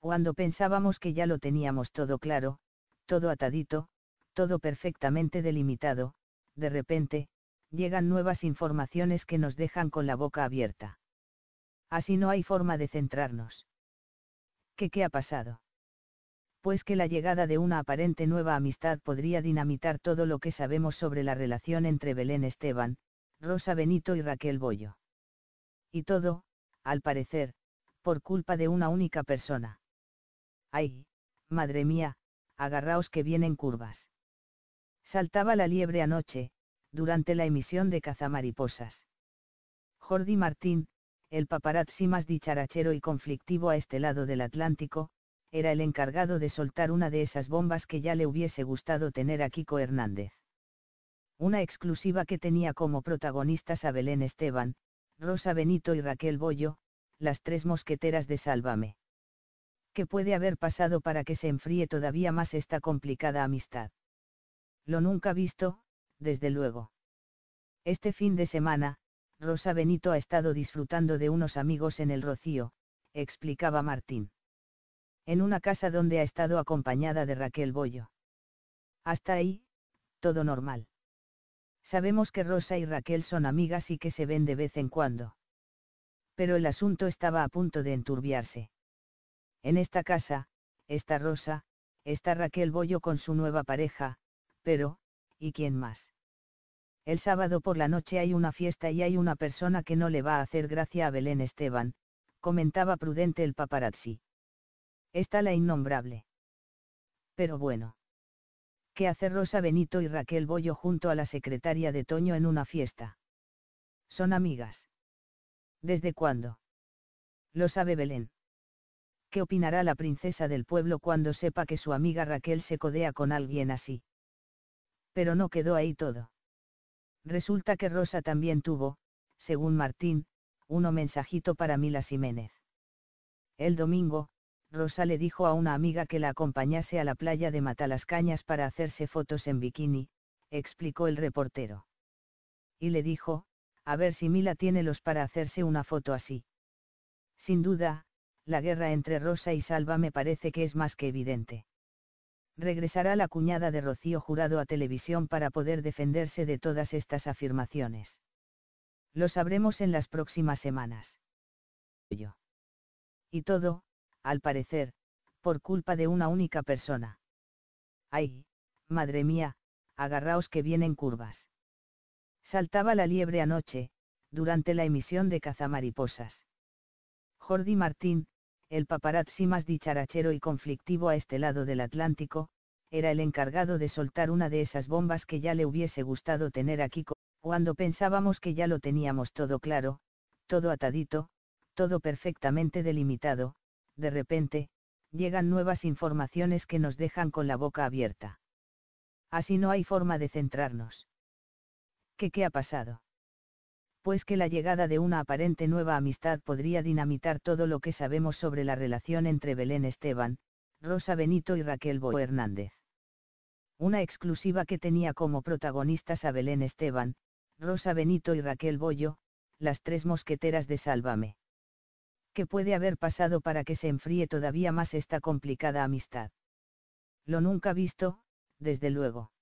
Cuando pensábamos que ya lo teníamos todo claro, todo atadito, todo perfectamente delimitado, de repente, llegan nuevas informaciones que nos dejan con la boca abierta. Así no hay forma de centrarnos. ¿Qué qué ha pasado? Pues que la llegada de una aparente nueva amistad podría dinamitar todo lo que sabemos sobre la relación entre Belén Esteban, Rosa Benito y Raquel Bollo. Y todo, al parecer, por culpa de una única persona. ¡Ay! Madre mía, agarraos que vienen curvas. Saltaba la liebre anoche, durante la emisión de Cazamariposas. Jordi Martín, el paparazzi más dicharachero y conflictivo a este lado del Atlántico, era el encargado de soltar una de esas bombas que ya le hubiese gustado tener a Kiko Hernández. Una exclusiva que tenía como protagonistas a Belén Esteban, Rosa Benito y Raquel Bollo, las tres mosqueteras de Sálvame que puede haber pasado para que se enfríe todavía más esta complicada amistad. Lo nunca visto, desde luego. Este fin de semana, Rosa Benito ha estado disfrutando de unos amigos en el Rocío, explicaba Martín. En una casa donde ha estado acompañada de Raquel Bollo. Hasta ahí, todo normal. Sabemos que Rosa y Raquel son amigas y que se ven de vez en cuando. Pero el asunto estaba a punto de enturbiarse. En esta casa, está Rosa, está Raquel Bollo con su nueva pareja, pero, ¿y quién más? El sábado por la noche hay una fiesta y hay una persona que no le va a hacer gracia a Belén Esteban, comentaba prudente el paparazzi. Está la innombrable. Pero bueno. ¿Qué hace Rosa Benito y Raquel Bollo junto a la secretaria de Toño en una fiesta? Son amigas. ¿Desde cuándo? Lo sabe Belén opinará la princesa del pueblo cuando sepa que su amiga Raquel se codea con alguien así? Pero no quedó ahí todo. Resulta que Rosa también tuvo, según Martín, uno mensajito para Mila Jiménez. El domingo, Rosa le dijo a una amiga que la acompañase a la playa de Matalascañas para hacerse fotos en bikini, explicó el reportero. Y le dijo, a ver si Mila tiene los para hacerse una foto así. Sin duda, la guerra entre Rosa y Salva me parece que es más que evidente. Regresará la cuñada de Rocío Jurado a televisión para poder defenderse de todas estas afirmaciones. Lo sabremos en las próximas semanas. Y todo, al parecer, por culpa de una única persona. ¡Ay! Madre mía, agarraos que vienen curvas. Saltaba la liebre anoche, durante la emisión de Cazamariposas. Jordi Martín, el paparazzi más dicharachero y conflictivo a este lado del Atlántico, era el encargado de soltar una de esas bombas que ya le hubiese gustado tener aquí cuando pensábamos que ya lo teníamos todo claro, todo atadito, todo perfectamente delimitado, de repente, llegan nuevas informaciones que nos dejan con la boca abierta. Así no hay forma de centrarnos. ¿Qué qué ha pasado? pues que la llegada de una aparente nueva amistad podría dinamitar todo lo que sabemos sobre la relación entre Belén Esteban, Rosa Benito y Raquel Boyo Hernández. Una exclusiva que tenía como protagonistas a Belén Esteban, Rosa Benito y Raquel Boyo, las tres mosqueteras de Sálvame. ¿Qué puede haber pasado para que se enfríe todavía más esta complicada amistad? Lo nunca visto, desde luego.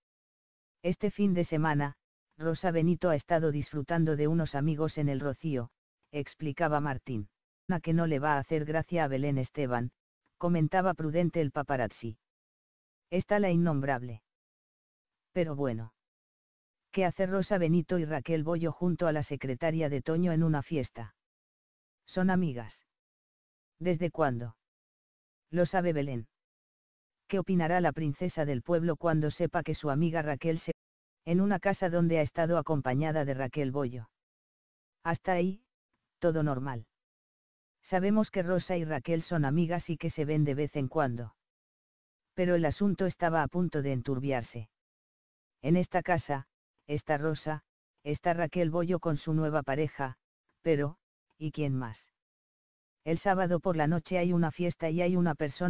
Este fin de semana, Rosa Benito ha estado disfrutando de unos amigos en el Rocío, explicaba Martín. A que no le va a hacer gracia a Belén Esteban, comentaba prudente el paparazzi. Está la innombrable. Pero bueno. ¿Qué hace Rosa Benito y Raquel Bollo junto a la secretaria de Toño en una fiesta? Son amigas. ¿Desde cuándo? Lo sabe Belén. ¿Qué opinará la princesa del pueblo cuando sepa que su amiga Raquel se en una casa donde ha estado acompañada de Raquel Bollo. Hasta ahí, todo normal. Sabemos que Rosa y Raquel son amigas y que se ven de vez en cuando. Pero el asunto estaba a punto de enturbiarse. En esta casa, está Rosa, está Raquel Bollo con su nueva pareja, pero, ¿y quién más? El sábado por la noche hay una fiesta y hay una persona